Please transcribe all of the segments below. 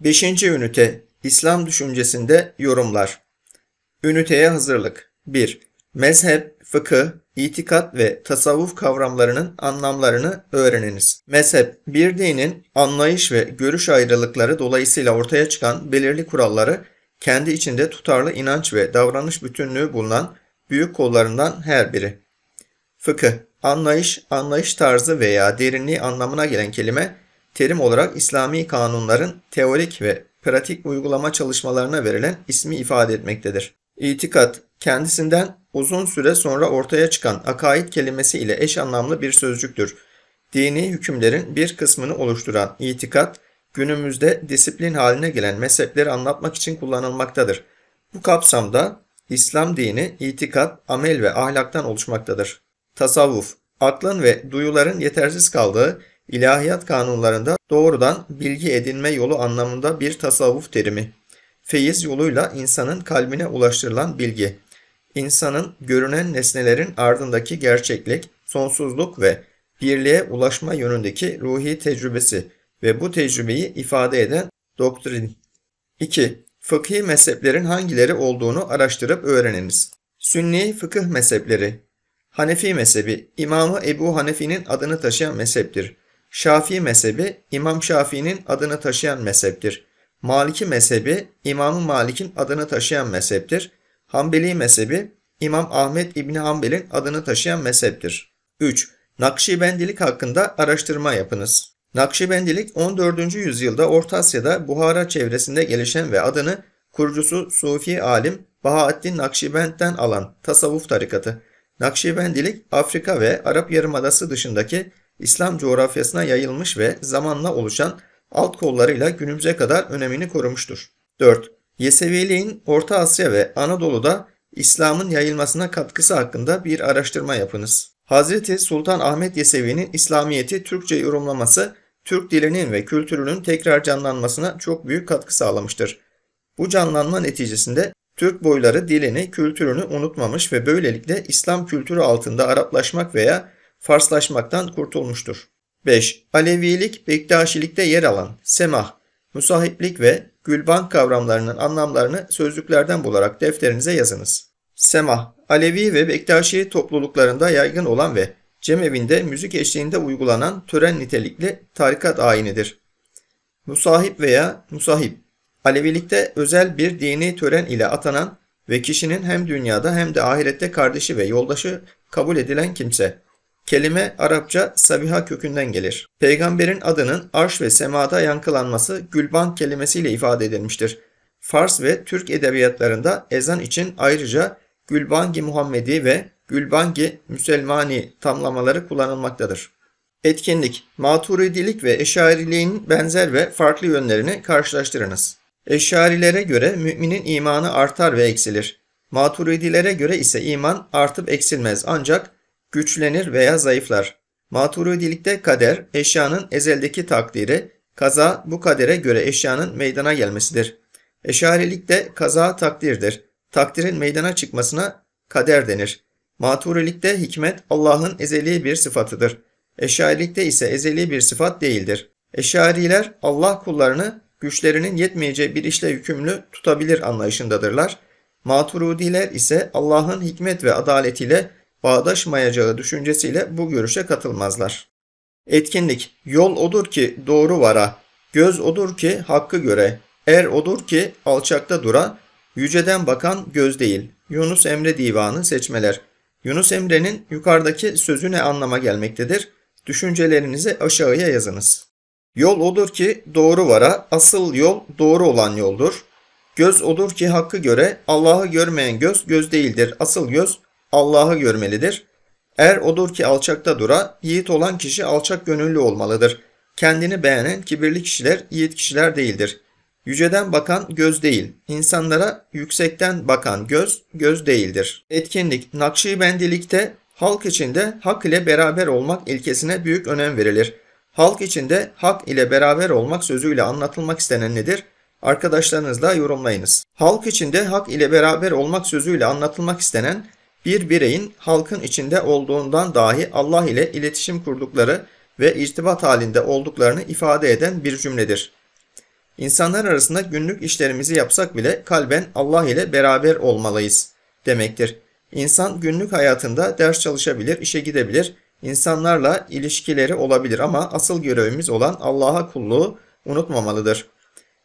5. Ünite İslam düşüncesinde yorumlar. Üniteye hazırlık. 1. Mezhep, fıkıh, itikat ve tasavvuf kavramlarının anlamlarını öğreniniz. Mezhep, bir dinin anlayış ve görüş ayrılıkları dolayısıyla ortaya çıkan belirli kuralları kendi içinde tutarlı inanç ve davranış bütünlüğü bulunan büyük kollarından her biri. Fıkıh, anlayış, anlayış tarzı veya derinliği anlamına gelen kelime terim olarak İslami kanunların teorik ve pratik uygulama çalışmalarına verilen ismi ifade etmektedir. İtikat, kendisinden uzun süre sonra ortaya çıkan akaid kelimesi ile eş anlamlı bir sözcüktür. Dini hükümlerin bir kısmını oluşturan itikat, günümüzde disiplin haline gelen mezhepleri anlatmak için kullanılmaktadır. Bu kapsamda İslam dini itikat, amel ve ahlaktan oluşmaktadır. Tasavvuf, aklın ve duyuların yetersiz kaldığı İlahiyat kanunlarında doğrudan bilgi edinme yolu anlamında bir tasavvuf terimi. Feyiz yoluyla insanın kalbine ulaştırılan bilgi. İnsanın görünen nesnelerin ardındaki gerçeklik, sonsuzluk ve birliğe ulaşma yönündeki ruhi tecrübesi ve bu tecrübeyi ifade eden doktrin. 2. Fıkhi mezheplerin hangileri olduğunu araştırıp öğreniniz. Sünni fıkıh mezhepleri Hanefi mezhebi, İmamı Ebu Hanefi'nin adını taşıyan mezheptir. Şafii mezhebi İmam Şafii'nin adını taşıyan mezheptir. Maliki mezhebi İmam Malik'in adını taşıyan mezheptir. Hanbeli mezhebi İmam Ahmet İbni Hanbel'in adını taşıyan mezheptir. 3. Nakşibendilik hakkında araştırma yapınız. Nakşibendilik 14. yüzyılda Orta Asya'da Buhara çevresinde gelişen ve adını kurucusu Sufi alim Bahaettin Nakşibend'den alan tasavvuf tarikatı. Nakşibendilik Afrika ve Arap Yarımadası dışındaki İslam coğrafyasına yayılmış ve zamanla oluşan alt kollarıyla günümüze kadar önemini korumuştur. 4. Yeseviliğin Orta Asya ve Anadolu'da İslam'ın yayılmasına katkısı hakkında bir araştırma yapınız. Hz. Sultan Ahmet Yesevi'nin İslamiyet'i Türkçe yorumlaması, Türk dilinin ve kültürünün tekrar canlanmasına çok büyük katkı sağlamıştır. Bu canlanma neticesinde Türk boyları dilini, kültürünü unutmamış ve böylelikle İslam kültürü altında Araplaşmak veya Farslaşmaktan kurtulmuştur. 5. Alevilik, Bektaşilikte yer alan semah, müsahiplik ve gülban kavramlarının anlamlarını sözlüklerden bularak defterinize yazınız. Semah, Alevi ve Bektaşi topluluklarında yaygın olan ve cemevinde müzik eşliğinde uygulanan tören nitelikli tarikat ayinidir. Musahip veya musahip, Alevilikte özel bir dini tören ile atanan ve kişinin hem dünyada hem de ahirette kardeşi ve yoldaşı kabul edilen kimse. Kelime Arapça Sabiha kökünden gelir. Peygamberin adının arş ve semada yankılanması Gülban kelimesiyle ifade edilmiştir. Fars ve Türk edebiyatlarında ezan için ayrıca Gülbangi Muhammedi ve Gülbangi Müselmani tamlamaları kullanılmaktadır. Etkinlik, maturidilik ve eşariliğin benzer ve farklı yönlerini karşılaştırınız. Eşarilere göre müminin imanı artar ve eksilir. Maturidilere göre ise iman artıp eksilmez ancak güçlenir veya zayıflar. Maturidilikte kader, eşyanın ezeldeki takdiri, kaza bu kadere göre eşyanın meydana gelmesidir. Eşarilikte kaza takdirdir. Takdirin meydana çıkmasına kader denir. Maturilikte hikmet Allah'ın ezeli bir sıfatıdır. Eşarilikte ise ezeli bir sıfat değildir. Eşariler Allah kullarını güçlerinin yetmeyeceği bir işle yükümlü tutabilir anlayışındadırlar. Maturidiler ise Allah'ın hikmet ve adaletiyle bağdaşmayacağı düşüncesiyle bu görüşe katılmazlar. Etkinlik yol odur ki doğru vara, göz odur ki hakkı göre, er odur ki alçakta dura, yüceden bakan göz değil. Yunus Emre Divanı seçmeler. Yunus Emre'nin yukarıdaki sözü ne anlama gelmektedir? Düşüncelerinizi aşağıya yazınız. Yol odur ki doğru vara, asıl yol doğru olan yoldur. Göz odur ki hakkı göre, Allah'ı görmeyen göz göz değildir. Asıl göz Allah'ı görmelidir. Er odur ki alçakta dura, yiğit olan kişi alçak gönüllü olmalıdır. Kendini beğenen kibirli kişiler yiğit kişiler değildir. Yüceden bakan göz değil, insanlara yüksekten bakan göz, göz değildir. Etkinlik, Nakşibendilikte halk içinde hak ile beraber olmak ilkesine büyük önem verilir. Halk içinde hak ile beraber olmak sözüyle anlatılmak istenen nedir? Arkadaşlarınızla yorumlayınız. Halk içinde hak ile beraber olmak sözüyle anlatılmak istenen bir bireyin halkın içinde olduğundan dahi Allah ile iletişim kurdukları ve irtibat halinde olduklarını ifade eden bir cümledir. İnsanlar arasında günlük işlerimizi yapsak bile kalben Allah ile beraber olmalıyız demektir. İnsan günlük hayatında ders çalışabilir, işe gidebilir, insanlarla ilişkileri olabilir ama asıl görevimiz olan Allah'a kulluğu unutmamalıdır.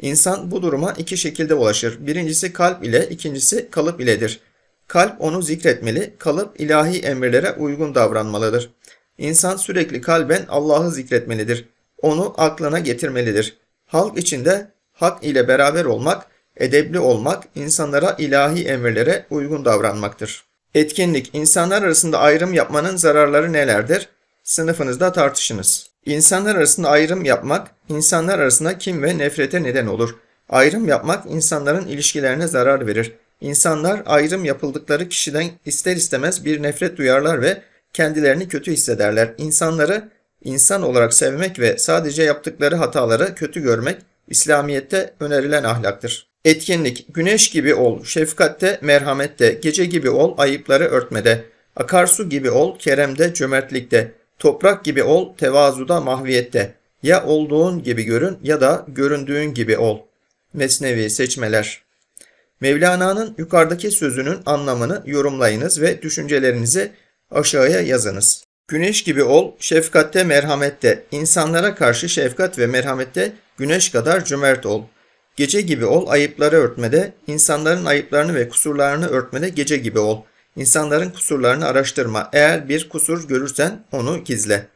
İnsan bu duruma iki şekilde ulaşır. Birincisi kalp ile, ikincisi kalıp iledir. Kalp onu zikretmeli, kalıp ilahi emirlere uygun davranmalıdır. İnsan sürekli kalben Allah'ı zikretmelidir. Onu aklına getirmelidir. Halk içinde hak ile beraber olmak, edebli olmak, insanlara ilahi emirlere uygun davranmaktır. Etkinlik, insanlar arasında ayrım yapmanın zararları nelerdir? Sınıfınızda tartışınız. İnsanlar arasında ayrım yapmak, insanlar arasında kim ve nefrete neden olur. Ayrım yapmak insanların ilişkilerine zarar verir. İnsanlar ayrım yapıldıkları kişiden ister istemez bir nefret duyarlar ve kendilerini kötü hissederler. İnsanları insan olarak sevmek ve sadece yaptıkları hataları kötü görmek İslamiyet'te önerilen ahlaktır. Etkinlik, güneş gibi ol, şefkatte, merhamette, gece gibi ol, ayıpları örtmede, akarsu gibi ol, keremde, cömertlikte, toprak gibi ol, tevazuda, mahviyette, ya olduğun gibi görün ya da göründüğün gibi ol. Mesnevi seçmeler Mevlana'nın yukarıdaki sözünün anlamını yorumlayınız ve düşüncelerinizi aşağıya yazınız. Güneş gibi ol, şefkatte merhamette, insanlara karşı şefkat ve merhamette güneş kadar cömert ol. Gece gibi ol, ayıpları örtmede, insanların ayıplarını ve kusurlarını örtmede gece gibi ol. İnsanların kusurlarını araştırma, eğer bir kusur görürsen onu gizle.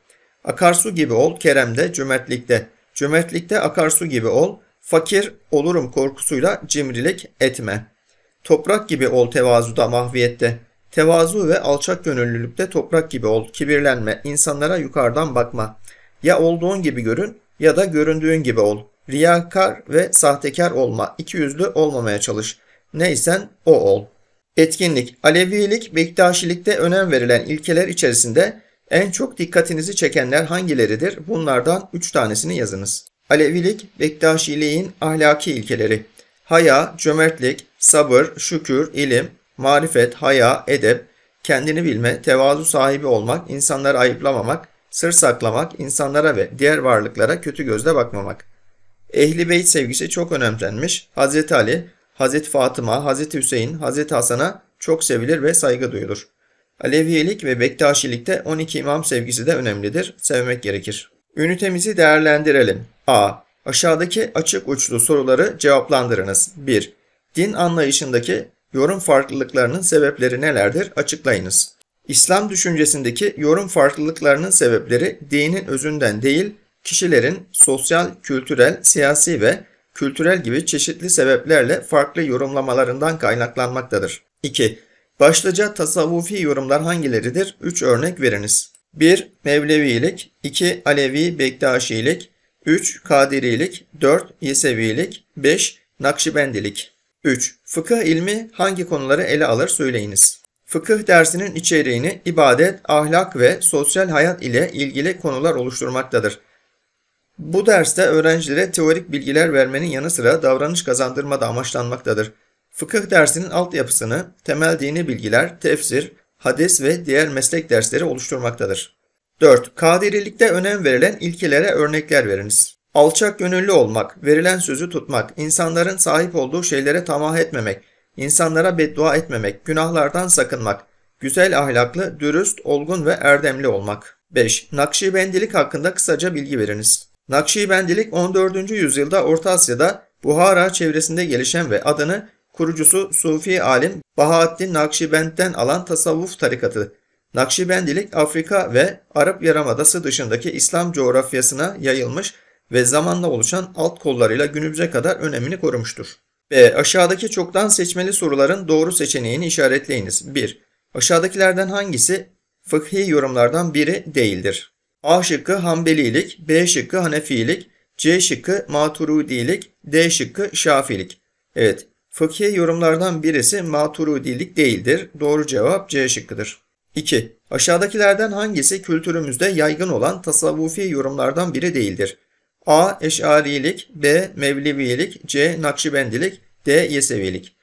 Akarsu gibi ol, keremde, cömertlikte. Cömertlikte akarsu gibi ol, Fakir olurum korkusuyla cimrilik etme. Toprak gibi ol tevazuda mahviyette. Tevazu ve alçak gönüllülükte toprak gibi ol. Kibirlenme, insanlara yukarıdan bakma. Ya olduğun gibi görün ya da göründüğün gibi ol. Riyakar ve sahtekar olma, ikiyüzlü olmamaya çalış. Neysen o ol. Etkinlik, Alevilik, Bektaşilikte önem verilen ilkeler içerisinde en çok dikkatinizi çekenler hangileridir? Bunlardan 3 tanesini yazınız. Alevilik, Bektaşiliğin ahlaki ilkeleri. Haya, cömertlik, sabır, şükür, ilim, marifet, haya, edep, kendini bilme, tevazu sahibi olmak, insanları ayıplamamak, sır saklamak, insanlara ve diğer varlıklara kötü gözle bakmamak. Ehli beyt sevgisi çok önemlenmiş. Hz. Ali, Hz. Fatıma, Hz. Hüseyin, Hz. Hasan'a çok sevilir ve saygı duyulur. Alevilik ve Bektaşilikte 12 imam sevgisi de önemlidir. Sevmek gerekir. Ünitemizi değerlendirelim. A. Aşağıdaki açık uçlu soruları cevaplandırınız. 1. Din anlayışındaki yorum farklılıklarının sebepleri nelerdir? Açıklayınız. İslam düşüncesindeki yorum farklılıklarının sebepleri dinin özünden değil, kişilerin sosyal, kültürel, siyasi ve kültürel gibi çeşitli sebeplerle farklı yorumlamalarından kaynaklanmaktadır. 2. Başlıca tasavvufi yorumlar hangileridir? 3 örnek veriniz. 1. Mevlevilik 2. Alevi Bektaşilik 3. Kadirilik 4. Yesevilik 5. Nakşibendilik 3. Fıkıh ilmi hangi konuları ele alır söyleyiniz. Fıkıh dersinin içeriğini ibadet, ahlak ve sosyal hayat ile ilgili konular oluşturmaktadır. Bu derste öğrencilere teorik bilgiler vermenin yanı sıra davranış kazandırma da amaçlanmaktadır. Fıkıh dersinin altyapısını temel dini bilgiler, tefsir, hadis ve diğer meslek dersleri oluşturmaktadır. 4. Kadirilikte önem verilen ilkelere örnekler veriniz. Alçak gönüllü olmak, verilen sözü tutmak, insanların sahip olduğu şeylere tamah etmemek, insanlara beddua etmemek, günahlardan sakınmak, güzel ahlaklı, dürüst, olgun ve erdemli olmak. 5. Nakşibendilik hakkında kısaca bilgi veriniz. Nakşibendilik 14. yüzyılda Orta Asya'da Buhara çevresinde gelişen ve adını kurucusu Sufi alim Bahattin Nakşibend'den alan tasavvuf tarikatı Nakşibendilik Afrika ve Arap Yarımadası dışındaki İslam coğrafyasına yayılmış ve zamanla oluşan alt kollarıyla günümüze kadar önemini korumuştur. B. Aşağıdaki çoktan seçmeli soruların doğru seçeneğini işaretleyiniz. 1. Aşağıdakilerden hangisi fıkhi yorumlardan biri değildir? A şıkkı Hanbelilik, B şıkkı Hanefilik, C şıkkı Maturidilik, D şıkkı Şafilik. Evet, fıkhi yorumlardan birisi Maturidilik değildir. Doğru cevap C şıkkıdır. 2. Aşağıdakilerden hangisi kültürümüzde yaygın olan tasavvufi yorumlardan biri değildir? A. Eşarilik B. Mevlevilik C. Nakşibendilik D. Yesevilik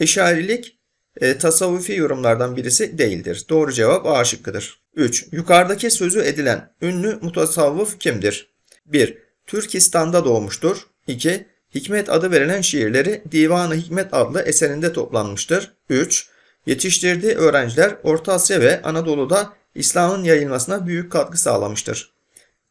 Eşarilik e, tasavvufi yorumlardan birisi değildir. Doğru cevap A şıkkıdır. 3. Yukarıdaki sözü edilen ünlü mutasavvıf kimdir? 1. Türkistan'da doğmuştur. 2. Hikmet adı verilen şiirleri Divanı Hikmet adlı eserinde toplanmıştır. 3. Yetiştirdiği öğrenciler Orta Asya ve Anadolu'da İslam'ın yayılmasına büyük katkı sağlamıştır.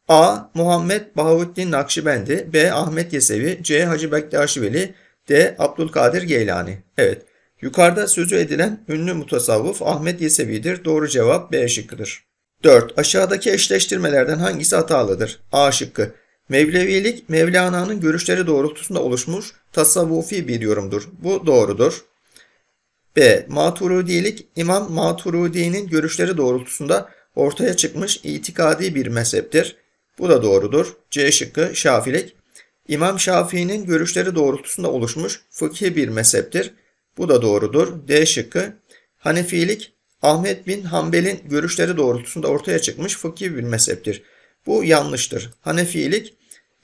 A. Muhammed Bahavuddin Nakşibendi B. Ahmet Yesevi C. Hacı Bektaşi Veli D. Abdülkadir Geylani Evet. Yukarıda sözü edilen ünlü mutasavvuf Ahmet Yesevi'dir. Doğru cevap B şıkkıdır. 4. Aşağıdaki eşleştirmelerden hangisi hatalıdır? A şıkkı. Mevlevilik Mevlana'nın görüşleri doğrultusunda oluşmuş tasavvufi bir yorumdur. Bu doğrudur. B. Maturudilik, İmam Maturudi'nin görüşleri doğrultusunda ortaya çıkmış itikadi bir mezheptir. Bu da doğrudur. C şıkkı Şafilik. İmam Şafii'nin görüşleri doğrultusunda oluşmuş fıkhi bir mezheptir. Bu da doğrudur. D şıkkı. Hanefilik, Ahmet bin Hanbel'in görüşleri doğrultusunda ortaya çıkmış fıkhi bir mezheptir. Bu yanlıştır. Hanefilik,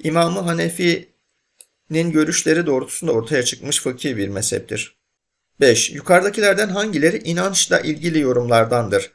İmamı Hanefi'nin görüşleri doğrultusunda ortaya çıkmış fıkhi bir mezheptir. 5. Yukarıdakilerden hangileri inançla ilgili yorumlardandır?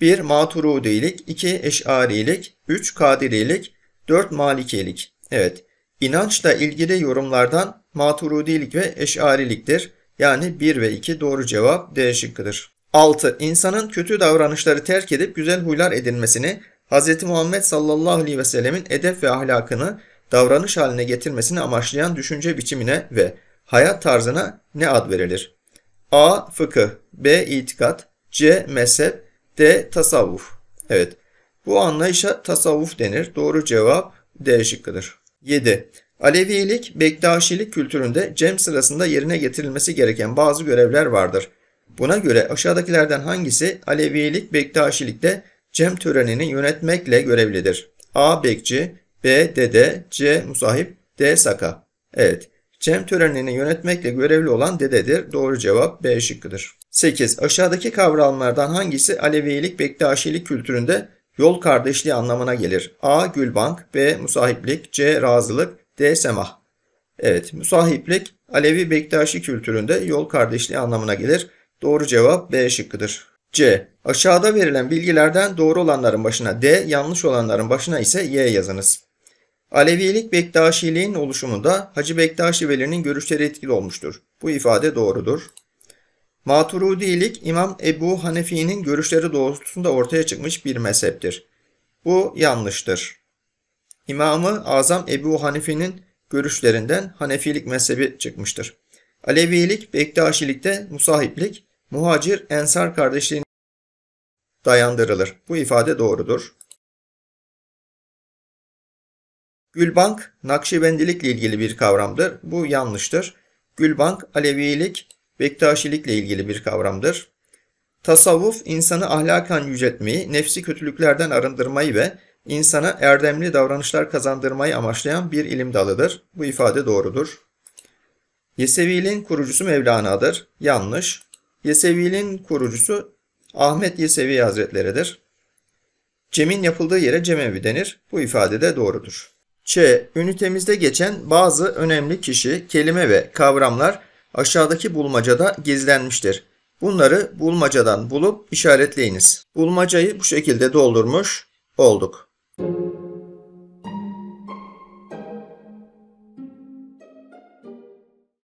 1. Maturidilik 2. Eş'arilik 3. Kadirilik 4. Malikilik Evet. inançla ilgili yorumlardan maturidilik ve eş'ariliktir. Yani 1 ve 2 doğru cevap D şıkkıdır. 6. İnsanın kötü davranışları terk edip güzel huylar edinmesini, Hz. Muhammed sallallahu aleyhi ve sellemin edep ve ahlakını davranış haline getirmesini amaçlayan düşünce biçimine ve hayat tarzına ne ad verilir? A. Fıkıh. B. itikat, C. Mezhep. D. Tasavvuf. Evet. Bu anlayışa tasavvuf denir. Doğru cevap D şıkkıdır. 7. Alevilik, Bektaşilik kültüründe cem sırasında yerine getirilmesi gereken bazı görevler vardır. Buna göre aşağıdakilerden hangisi Alevilik, Bektaşilik'te cem törenini yönetmekle görevlidir? A. Bekçi B. Dede C. Musahip D. Saka Evet. Cem törenini yönetmekle görevli olan dededir. Doğru cevap B şıkkıdır. 8. Aşağıdaki kavramlardan hangisi Alevilik, Bektaşilik kültüründe yol kardeşliği anlamına gelir? A. Gülbank B. Musahiplik C. Razılık D. Semah Evet, musahiplik Alevi Bektaşi kültüründe yol kardeşliği anlamına gelir. Doğru cevap B şıkkıdır. C. Aşağıda verilen bilgilerden doğru olanların başına D, yanlış olanların başına ise Y yazınız. Alevilik Bektaşiliğin oluşumunda Hacı Bektaşi Veli'nin görüşleri etkili olmuştur. Bu ifade doğrudur. Maturidilik İmam Ebu Hanefi'nin görüşleri doğrultusunda ortaya çıkmış bir mezheptir. Bu yanlıştır. İmamı Azam Ebu Hanefi'nin görüşlerinden Hanefilik mezhebi çıkmıştır. Alevilik, Bektaşilikte musahiplik, muhacir, ensar kardeşliğine dayandırılır. Bu ifade doğrudur. Gülbank, Nakşibendilikle ilgili bir kavramdır. Bu yanlıştır. Gülbank, Alevilik, Bektaşilikle ilgili bir kavramdır. Tasavvuf, insanı ahlakan yüceltmeyi, nefsi kötülüklerden arındırmayı ve insana erdemli davranışlar kazandırmayı amaçlayan bir ilim dalıdır. Bu ifade doğrudur. Yeseviliğin kurucusu Mevlana'dır. Yanlış. Yeseviliğin kurucusu Ahmet Yesevi Hazretleri'dir. Cem'in yapıldığı yere cemevi denir. Bu ifade de doğrudur. Ç. Ünitemizde geçen bazı önemli kişi, kelime ve kavramlar aşağıdaki bulmacada gizlenmiştir. Bunları bulmacadan bulup işaretleyiniz. Bulmacayı bu şekilde doldurmuş olduk. Müzik